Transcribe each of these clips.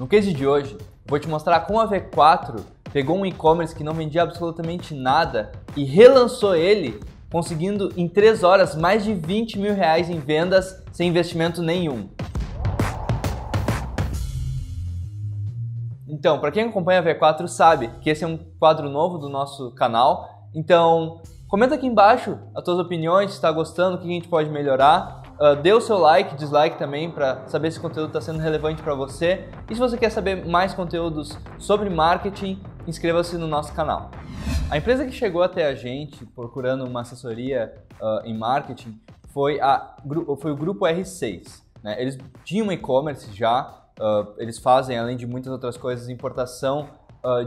No case de hoje, vou te mostrar como a V4 pegou um e-commerce que não vendia absolutamente nada e relançou ele, conseguindo em 3 horas mais de 20 mil reais em vendas sem investimento nenhum. Então, para quem acompanha a V4 sabe que esse é um quadro novo do nosso canal. Então, comenta aqui embaixo as tuas opiniões, se está gostando, o que a gente pode melhorar Uh, dê o seu like, dislike também para saber se o conteúdo está sendo relevante para você. E se você quer saber mais conteúdos sobre marketing, inscreva-se no nosso canal. A empresa que chegou até a gente procurando uma assessoria uh, em marketing foi, a, foi o grupo R6. Né? Eles tinham um e-commerce já, uh, eles fazem, além de muitas outras coisas, importação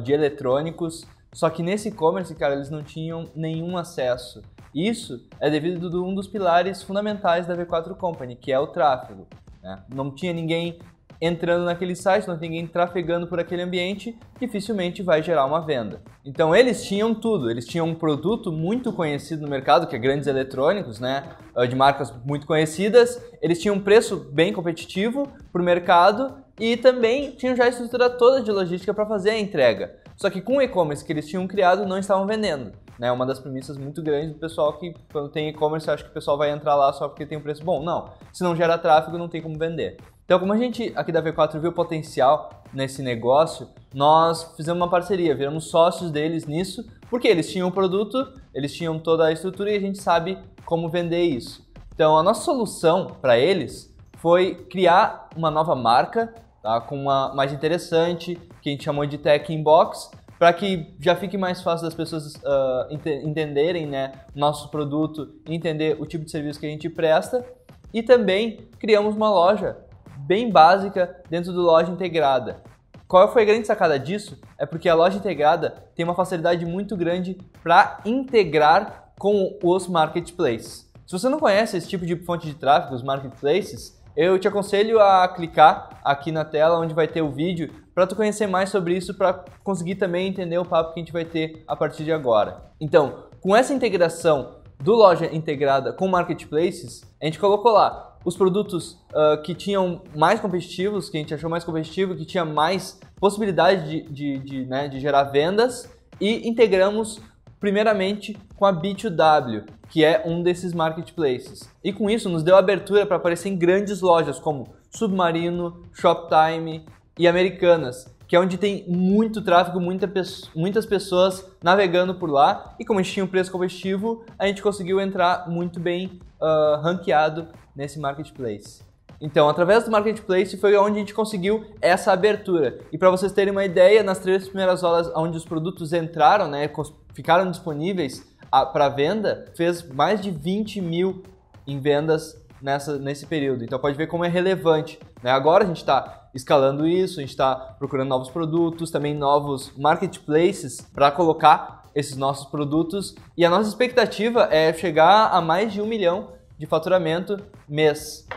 de eletrônicos só que nesse e-commerce, cara, eles não tinham nenhum acesso. Isso é devido a um dos pilares fundamentais da V4 Company, que é o tráfego. Né? Não tinha ninguém entrando naquele site, não tinha ninguém trafegando por aquele ambiente, dificilmente vai gerar uma venda. Então eles tinham tudo, eles tinham um produto muito conhecido no mercado, que é grandes eletrônicos, né, eh, de marcas muito conhecidas, eles tinham um preço bem competitivo para o mercado e também tinham já a estrutura toda de logística para fazer a entrega. Só que com o e-commerce que eles tinham criado, não estavam vendendo. É né? uma das premissas muito grandes do pessoal que quando tem e-commerce acha que o pessoal vai entrar lá só porque tem um preço bom. Não, se não gera tráfego não tem como vender. Então como a gente aqui da V4 viu o potencial nesse negócio, nós fizemos uma parceria, viramos sócios deles nisso, porque eles tinham o produto, eles tinham toda a estrutura e a gente sabe como vender isso. Então a nossa solução para eles foi criar uma nova marca, tá? com uma mais interessante, que a gente chamou de Tech Inbox, para que já fique mais fácil das pessoas uh, ah, ent entenderem né, nosso produto, entender o tipo de serviço que a gente presta. E também criamos uma loja bem básica dentro do loja integrada. Qual foi a grande sacada disso? É porque a loja integrada tem uma facilidade muito grande para integrar com os marketplaces. Se você não conhece esse tipo de fonte de tráfego, os marketplaces, eu te aconselho a clicar aqui na tela onde vai ter o vídeo para tu conhecer mais sobre isso, para conseguir também entender o papo que a gente vai ter a partir de agora. Então, com essa integração do loja integrada com marketplaces, a gente colocou lá os produtos uh, que tinham mais competitivos, que a gente achou mais competitivo, que tinha mais possibilidade de, de, de, né, de gerar vendas e integramos primeiramente com a B2W, que é um desses marketplaces. E com isso nos deu abertura para aparecer em grandes lojas como Submarino, Shoptime e Americanas, que é onde tem muito tráfego, muita, muitas pessoas navegando por lá. E como a gente tinha um preço competitivo, a gente conseguiu entrar muito bem uh, ranqueado nesse marketplace. Então, através do marketplace foi onde a gente conseguiu essa abertura. E para vocês terem uma ideia, nas três primeiras horas onde os produtos entraram, né, ficaram disponíveis para venda, fez mais de 20 mil em vendas nessa, nesse período. Então pode ver como é relevante. Né? Agora a gente está escalando isso, a gente está procurando novos produtos, também novos marketplaces para colocar esses nossos produtos. E a nossa expectativa é chegar a mais de um milhão de faturamento mês.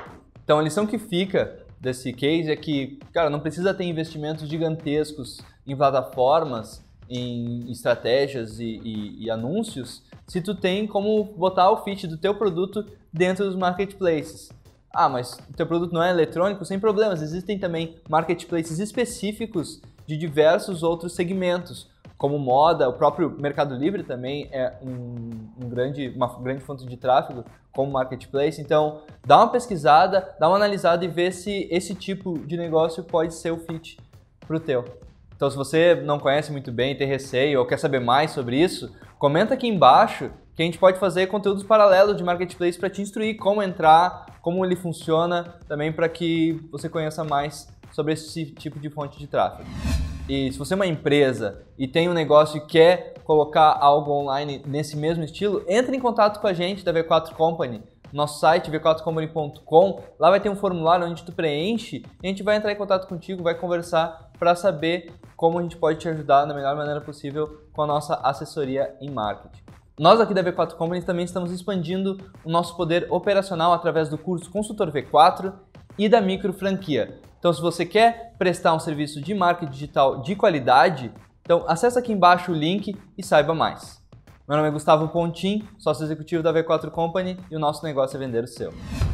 Então a lição que fica desse case é que, cara, não precisa ter investimentos gigantescos em plataformas em estratégias e, e, e, anúncios se tu tem como botar o fit do teu produto dentro dos marketplaces. Ah, mas o teu produto não é eletrônico? Sem problemas, existem também marketplaces específicos de diversos outros segmentos, como moda, o próprio Mercado Livre também é um, um grande, uma grande fonte de tráfego como marketplace. Então, dá uma pesquisada, dá uma analisada e vê se esse tipo de negócio pode ser o fit para o teu. Então, se você não conhece muito bem, tem receio ou quer saber mais sobre isso, comenta aqui embaixo que a gente pode fazer conteúdos paralelos de marketplace para te instruir como entrar, como ele funciona, também para que você conheça mais sobre esse tipo de fonte de tráfego. E se você é uma empresa e tem um negócio e quer colocar algo online nesse mesmo estilo, entre em contato com a gente da V4 Company nosso site v4company.com. Lá vai ter um formulário onde tu preenche e a gente vai entrar em contato contigo, vai conversar para saber como a gente pode te ajudar da melhor maneira possível com a nossa assessoria em marketing. Nós aqui da V4 Company também estamos expandindo o nosso poder operacional através do curso Consultor V4 e da micro franquia. Então, se você quer prestar um serviço de marketing digital de qualidade, então acessa aqui embaixo o link e saiba mais. Meu nome é Gustavo Pontin, sócio executivo da V4 Company e o nosso negócio é vender o seu.